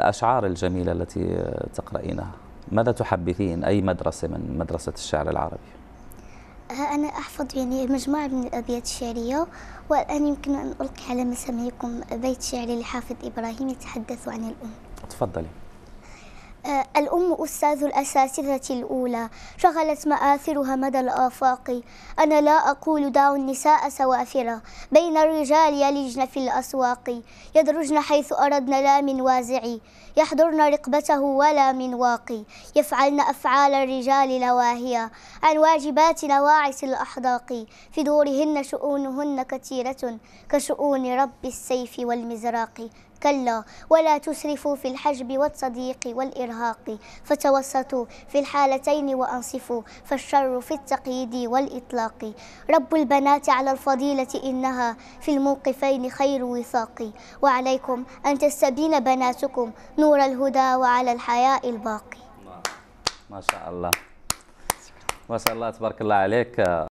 الأشعار الجميلة التي تقرأينها ماذا تحبثين أي مدرسة من مدرسة الشعر العربي؟ أنا أحفظ يعني مجموعة من الأبيات الشعرية والآن يمكن أن ألقي على مسامعكم بيت شعري لحافظ إبراهيم يتحدث عن الأم تفضلي أه، الأم أستاذ الأساتذة الأولى شغلت مآثرها مدى الآفاق أنا لا أقول دعوا النساء سوافرة بين الرجال يلجن في الأسواق يدرجن حيث أردن لا من وازع يحضرن رقبته ولا من واقي يفعلن أفعال الرجال لواهية عن واجبات نواعس الأحداق في دورهن شؤونهن كثيرة كشؤون رب السيف والمزراق كلا ولا تسرفوا في الحجب والصديق والإرهاق فتوسطوا في الحالتين وأنصفوا فالشر في التقييد والإطلاق رب البنات على الفضيلة إنها في الموقفين خير وثاق وعليكم أن تستبين بناتكم نور الهدى وعلى الحياء الباقي ما شاء الله ما شاء الله تبارك الله عليك